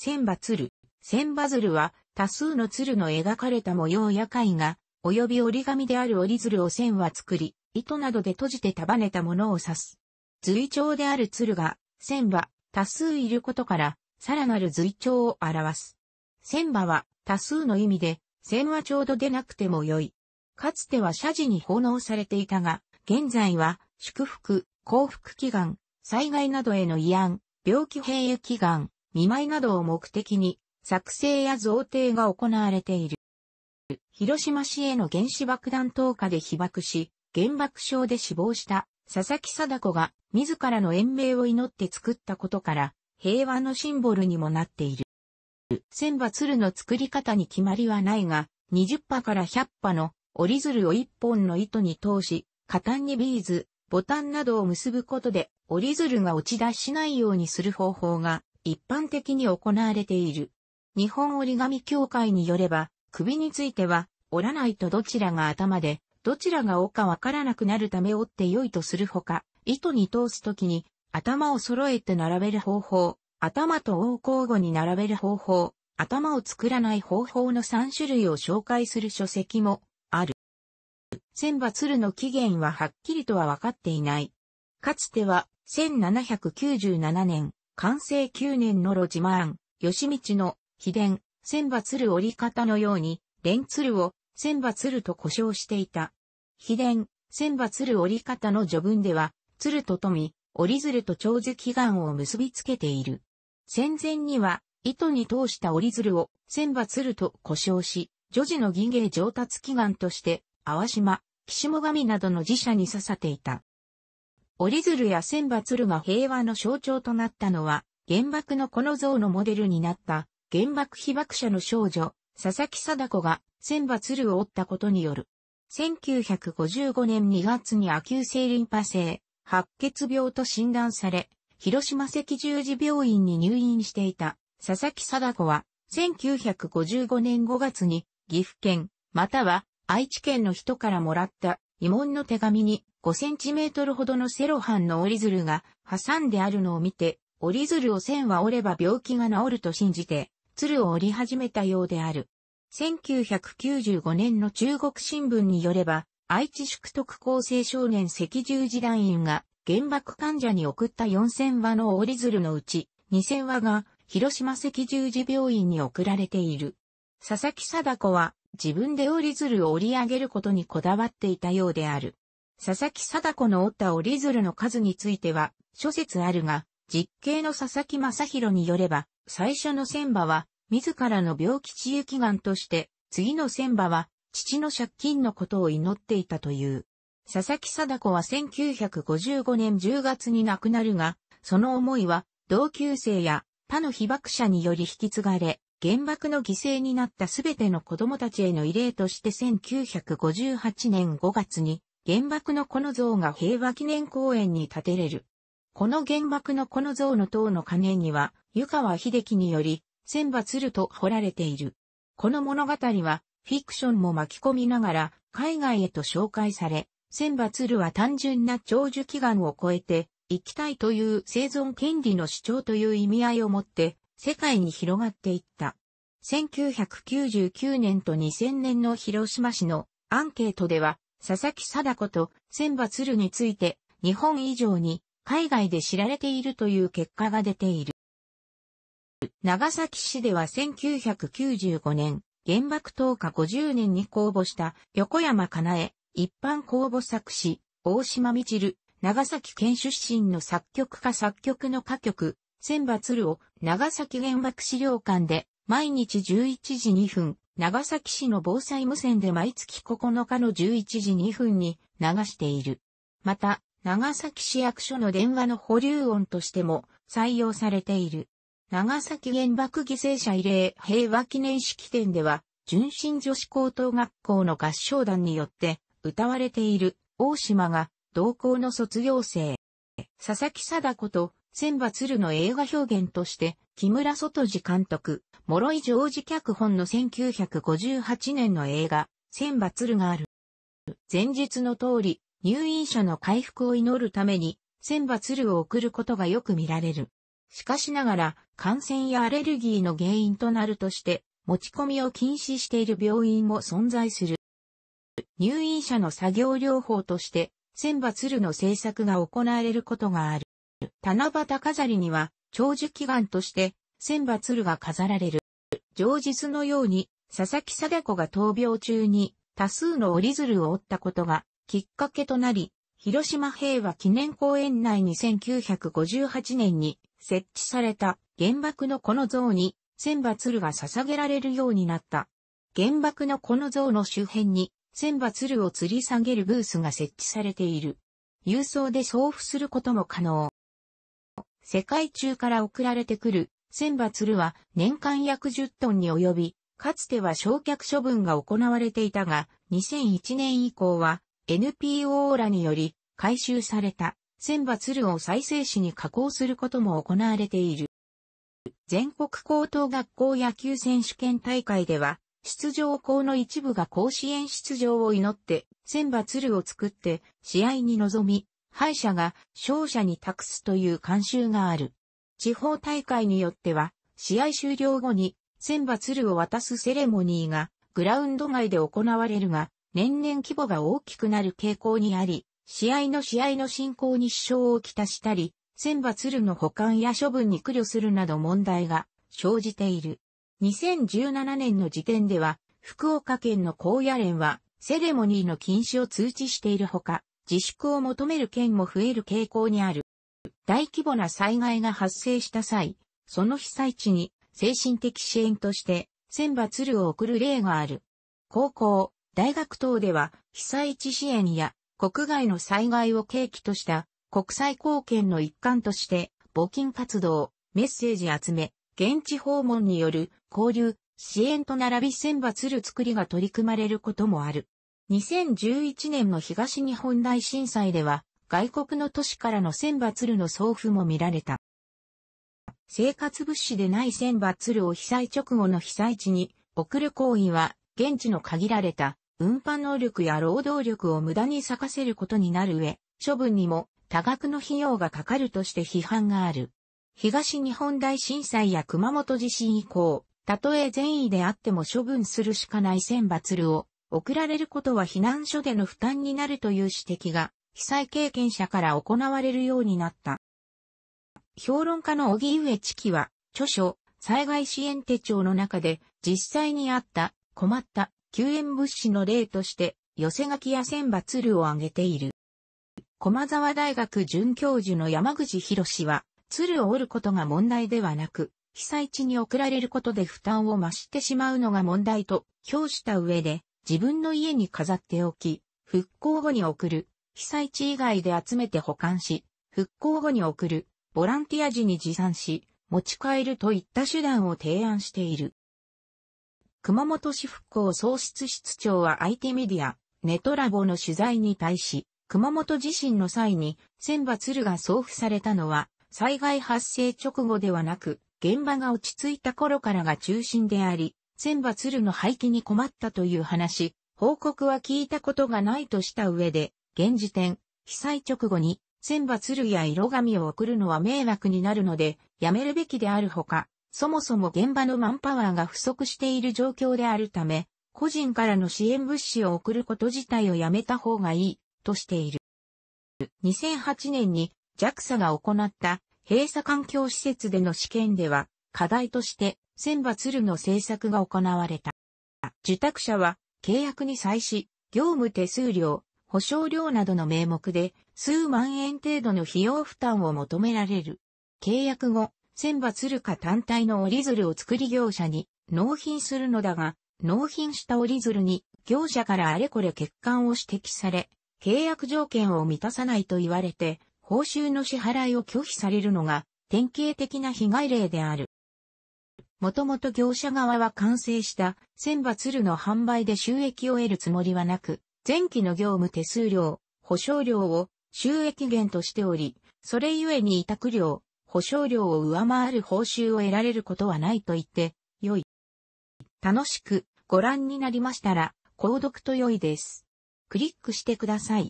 千羽鶴。千羽鶴は多数の鶴の描かれた模様や絵画、及び折り紙である折り鶴を千羽作り、糸などで閉じて束ねたものを指す。随長である鶴が、千羽、多数いることから、さらなる随長を表す。千羽は多数の意味で、千はちょうどでなくても良い。かつては社寺に奉納されていたが、現在は祝福、幸福祈願、災害などへの慰安、病気平癒祈願、見舞いなどを目的に作成や贈呈が行われている。広島市への原子爆弾投下で被爆し、原爆症で死亡した佐々木貞子が自らの延命を祈って作ったことから平和のシンボルにもなっている。千羽鶴の作り方に決まりはないが、20羽から100羽の折り鶴を1本の糸に通し、下端にビーズ、ボタンなどを結ぶことで折り鶴が落ち出しないようにする方法が一般的に行われている。日本折り紙協会によれば、首については、折らないとどちらが頭で、どちらが尾かわからなくなるため折って良いとするほか、糸に通すときに、頭を揃えて並べる方法、頭と尾を交互に並べる方法、頭を作らない方法の3種類を紹介する書籍もある。千羽鶴の起源ははっきりとは分かっていない。かつては1797年、完成9年の路地マン、吉道の秘伝、千羽鶴折り方のように、連鶴を千羽鶴と呼称していた。秘伝、千羽鶴折り方の序文では、鶴と富、折り鶴と長寿祈願を結びつけている。戦前には、糸に通した折り鶴を千羽鶴と呼称し、女児の儀芸上達祈願として、淡島、岸も神などの寺社に刺さっていた。折り鶴や千羽鶴が平和の象徴となったのは、原爆のこの像のモデルになった原爆被爆者の少女、佐々木貞子が千羽鶴を折ったことによる。1955年2月に亜急性リンパ性、白血病と診断され、広島赤十字病院に入院していた佐々木貞子は、1955年5月に岐阜県、または愛知県の人からもらった疑問の手紙に5センチメートルほどのセロハンの折り鶴が挟んであるのを見て、折り鶴を線は折れば病気が治ると信じて、鶴を折り始めたようである。1995年の中国新聞によれば、愛知宿徳厚生少年赤十字団員が原爆患者に送った4000羽の折り鶴のうち、2000羽が広島赤十字病院に送られている。佐々木貞子は自分で折り鶴を折り上げることにこだわっていたようである。佐々木貞子の折った折り鶴の数については、諸説あるが、実刑の佐々木正宏によれば、最初の千馬は、自らの病気治癒祈願として、次の千馬は、父の借金のことを祈っていたという。佐々木貞子は1955年10月に亡くなるが、その思いは、同級生や他の被爆者により引き継がれ、原爆の犠牲になったすべての子供たちへの慰霊として1958年5月に原爆のこの像が平和記念公園に建てれる。この原爆のこの像の塔の鐘には、湯川秀樹により、千羽鶴と彫られている。この物語は、フィクションも巻き込みながら、海外へと紹介され、千羽鶴は単純な長寿祈願を超えて、生きたいという生存権利の主張という意味合いを持って、世界に広がっていった。1999年と2000年の広島市のアンケートでは、佐々木貞子と千葉鶴について、日本以上に海外で知られているという結果が出ている。長崎市では1995年、原爆投下50年に公募した横山かなえ、一般公募作詞、大島みちる、長崎県出身の作曲家作曲の歌曲、千葉鶴を長崎原爆資料館で毎日11時2分、長崎市の防災無線で毎月9日の11時2分に流している。また、長崎市役所の電話の保留音としても採用されている。長崎原爆犠牲者慰霊平和記念式典では、純真女子高等学校の合唱団によって歌われている大島が同校の卒業生。佐々木貞子と千葉鶴の映画表現として木村外治監督、諸井常治脚本の1958年の映画、千羽鶴がある。前日の通り、入院者の回復を祈るために、千羽鶴を送ることがよく見られる。しかしながら、感染やアレルギーの原因となるとして、持ち込みを禁止している病院も存在する。入院者の作業療法として、千羽鶴の制作が行われることがある。七夕飾りには、長寿祈願として、千羽鶴が飾られる。上日のように、佐々木貞子が闘病中に多数の折り鶴を折ったことがきっかけとなり、広島平和記念公園内に1958年に設置された原爆のこの像に千羽鶴が捧げられるようになった。原爆のこの像の周辺に千羽鶴を吊り下げるブースが設置されている。郵送で送付することも可能。世界中から送られてくる、千羽鶴は年間約10トンに及び、かつては焼却処分が行われていたが、2001年以降は NPO らにより回収された千羽鶴を再生紙に加工することも行われている。全国高等学校野球選手権大会では、出場校の一部が甲子園出場を祈って、千羽鶴を作って試合に臨み、敗者が勝者に託すという慣習がある。地方大会によっては、試合終了後に千羽鶴を渡すセレモニーがグラウンド外で行われるが、年々規模が大きくなる傾向にあり、試合の試合の進行に支障をきたしたり、千羽鶴の保管や処分に苦慮するなど問題が生じている。2017年の時点では、福岡県の高野連はセレモニーの禁止を通知しているほか、自粛を求める県も増える傾向にある。大規模な災害が発生した際、その被災地に精神的支援として千羽鶴を送る例がある。高校、大学等では被災地支援や国外の災害を契機とした国際貢献の一環として募金活動、メッセージ集め、現地訪問による交流、支援と並び千羽鶴作りが取り組まれることもある。2011年の東日本大震災では、外国の都市からの千抜鶴の送付も見られた。生活物資でない千抜鶴を被災直後の被災地に送る行為は、現地の限られた運搬能力や労働力を無駄に咲かせることになる上、処分にも多額の費用がかかるとして批判がある。東日本大震災や熊本地震以降、たとえ善意であっても処分するしかない千抜鶴を送られることは避難所での負担になるという指摘が、被災経験者から行われるようになった。評論家の荻上知紀は、著書、災害支援手帳の中で、実際にあった困った救援物資の例として、寄せ書きや千羽鶴を挙げている。駒沢大学准教授の山口博士は、鶴を折ることが問題ではなく、被災地に送られることで負担を増してしまうのが問題と評した上で、自分の家に飾っておき、復興後に送る、被災地以外で集めて保管し、復興後に送る、ボランティア時に持参し、持ち帰るといった手段を提案している。熊本市復興創出室長は IT メディア、ネトラボの取材に対し、熊本地震の際に、千羽鶴が送付されたのは、災害発生直後ではなく、現場が落ち着いた頃からが中心であり、千羽鶴の廃棄に困ったという話、報告は聞いたことがないとした上で、現時点、被災直後に、千羽鶴や色紙を送るのは迷惑になるので、やめるべきであるほか、そもそも現場のマンパワーが不足している状況であるため、個人からの支援物資を送ること自体をやめた方がいい、としている。2008年に JAXA が行った閉鎖環境施設での試験では、課題として千羽鶴の制作が行われた。受託者は契約に際し、業務手数料、保証料などの名目で数万円程度の費用負担を求められる。契約後、千羽鶴か単体の折り鶴を作り業者に納品するのだが、納品した折り鶴に業者からあれこれ欠陥を指摘され、契約条件を満たさないと言われて、報酬の支払いを拒否されるのが典型的な被害例である。もともと業者側は完成した千羽鶴の販売で収益を得るつもりはなく、前期の業務手数料、保証料を収益源としており、それゆえに委託料、保証料を上回る報酬を得られることはないと言って、良い。楽しくご覧になりましたら、購読と良いです。クリックしてください。